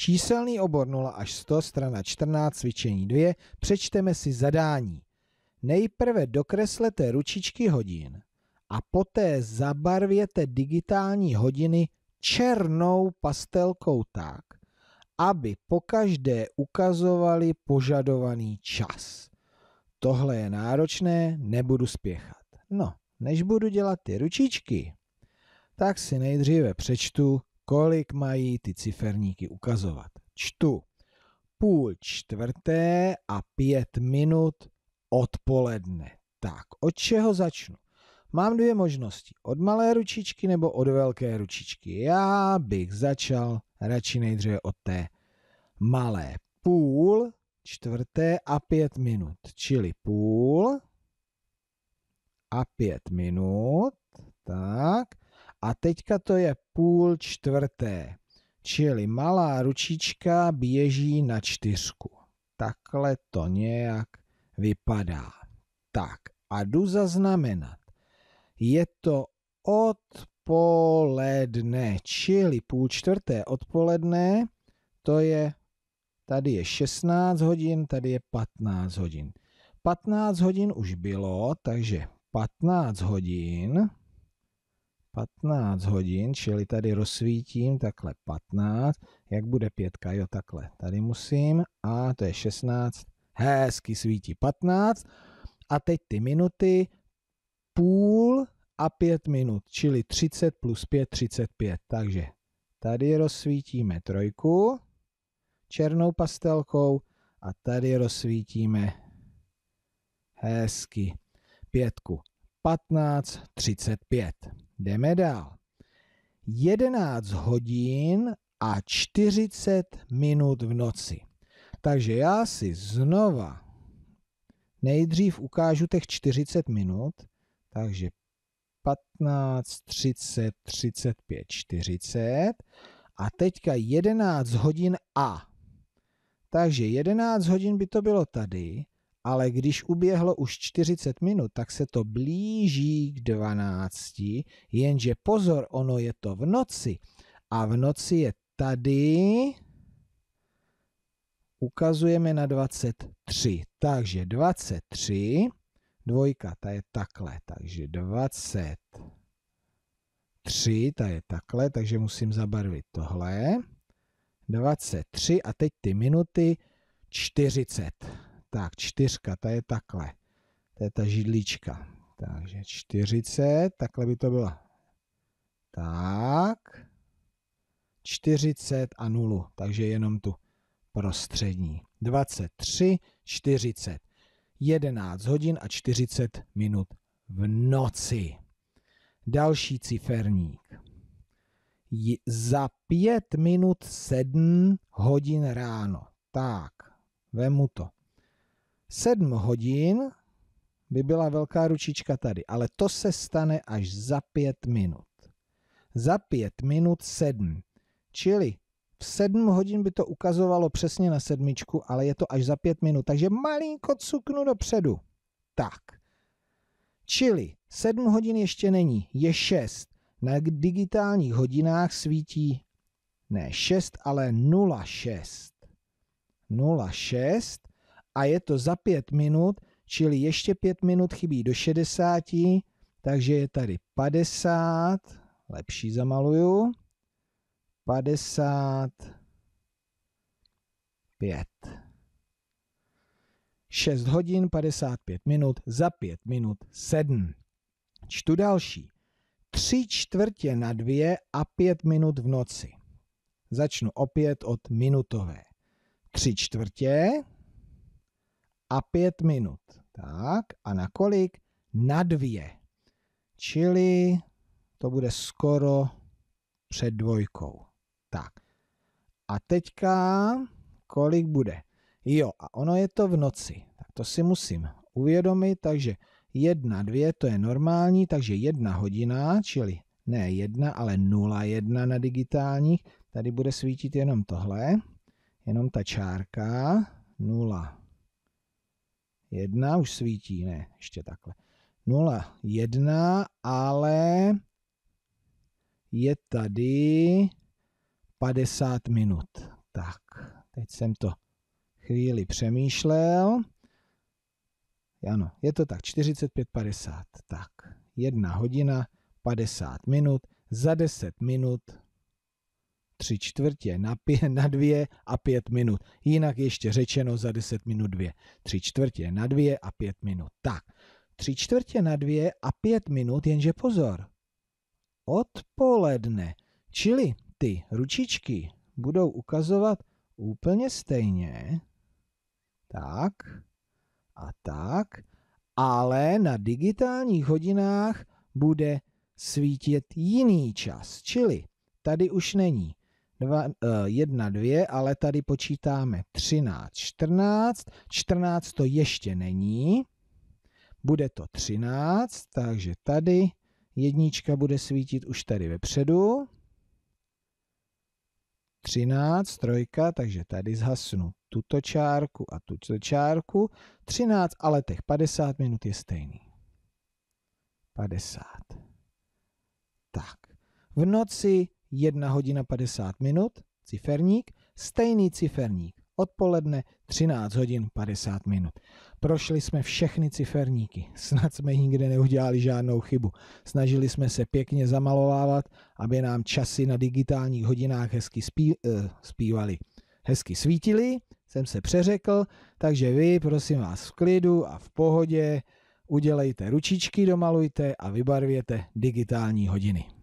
Číselný obor 0 až 100, strana 14, cvičení 2, přečteme si zadání. Nejprve dokreslete ručičky hodin a poté zabarvěte digitální hodiny černou pastelkou tak, aby pokaždé ukazovali požadovaný čas. Tohle je náročné, nebudu spěchat. No, než budu dělat ty ručičky, tak si nejdříve přečtu kolik mají ty ciferníky ukazovat. Čtu půl čtvrté a pět minut odpoledne. Tak, od čeho začnu? Mám dvě možnosti, od malé ručičky nebo od velké ručičky. Já bych začal radši nejdříve od té malé. Půl, čtvrté a pět minut, čili půl a pět minut, tak, a teďka to je půl čtvrté, čili malá ručička běží na čtyřku. Takhle to nějak vypadá. Tak a jdu zaznamenat. Je to odpoledne, čili půl čtvrté odpoledne, to je, tady je 16 hodin, tady je 15 hodin. 15 hodin už bylo, takže 15 hodin 15 hodin, čili tady rozsvítím takhle 15, jak bude pětka, jo takhle, tady musím a to je 16, hezky svítí 15 a teď ty minuty, půl a 5 minut, čili 30 plus 5, 35, takže tady rozsvítíme trojku černou pastelkou a tady rozsvítíme hezky pětku 15, 35. Jdeme dál. 11 hodin a 40 minut v noci. Takže já si znova nejdřív ukážu těch 40 minut, takže 15, 30, 35, 40 a teďka 11 hodin a. Takže 11 hodin by to bylo tady ale když uběhlo už 40 minut, tak se to blíží k 12, jenže pozor, ono je to v noci a v noci je tady, ukazujeme na 23, takže 23, dvojka, ta je takhle, takže 23, ta je takhle, takže musím zabarvit tohle, 23 a teď ty minuty 40. Tak, čtyřka, ta je takhle. To je ta židlička. Takže 40, takhle by to bylo. Tak. 40 a 0, takže jenom tu prostřední. 23, 40. 11 hodin a 40 minut v noci. Další ciferník. Za 5 minut 7 hodin ráno. Tak, vemu to. 7 hodin by byla velká ručička tady, ale to se stane až za 5 minut. Za 5 minut 7. Čili v 7 hodin by to ukazovalo přesně na sedmičku, ale je to až za 5 minut, takže malinko cuknu dopředu. Tak. Čili 7 hodin ještě není, je 6. Na digitálních hodinách svítí ne 6, ale 06. 06 a je to za 5 minut, čili ještě 5 minut chybí do 60, takže je tady 50, lepší zamaluju, 55. 6 hodin 55 minut, za 5 minut 7. Čtu další. 3 čtvrtě na 2 a 5 minut v noci. Začnu opět od minutové. 3 čtvrtě a pět minut. Tak a na kolik? Na dvě. Čili to bude skoro před dvojkou. Tak. A teďka kolik bude? Jo, a ono je to v noci. Tak to si musím uvědomit, takže jedna dvě to je normální, takže jedna hodina, čili ne jedna, ale 0,1 na digitálních. Tady bude svítit jenom tohle, jenom ta čárka, nula. Jedna už svítí, ne, ještě takhle. 0, 1, ale je tady 50 minut. Tak, teď jsem to chvíli přemýšlel. Ano, je to tak, 45, 50. Tak, 1 hodina, 50 minut, za 10 minut tři čtvrtě na, pě, na dvě a pět minut. Jinak ještě řečeno za deset minut dvě. Tři čtvrtě na dvě a pět minut. Tak, tři čtvrtě na dvě a pět minut, jenže pozor. Odpoledne. Čili ty ručičky budou ukazovat úplně stejně. Tak a tak. Ale na digitálních hodinách bude svítit jiný čas. Čili tady už není dva, eh, jedna, dvě, ale tady počítáme 13, 14, 14 to ještě není, bude to 13, takže tady jednička bude svítit už tady vepředu, 13, trojka, takže tady zhasnu tuto čárku a tuto čárku, 13, ale těch 50 minut je stejný. 50. Tak, v noci 1 hodina 50 minut, ciferník, stejný ciferník, odpoledne 13 hodin 50 minut. Prošli jsme všechny ciferníky, snad jsme nikde neudělali žádnou chybu. Snažili jsme se pěkně zamalovávat, aby nám časy na digitálních hodinách hezky spí, eh, zpívali. Hezky svítili, jsem se přeřekl, takže vy, prosím vás, v klidu a v pohodě, udělejte ručičky, domalujte a vybarvěte digitální hodiny.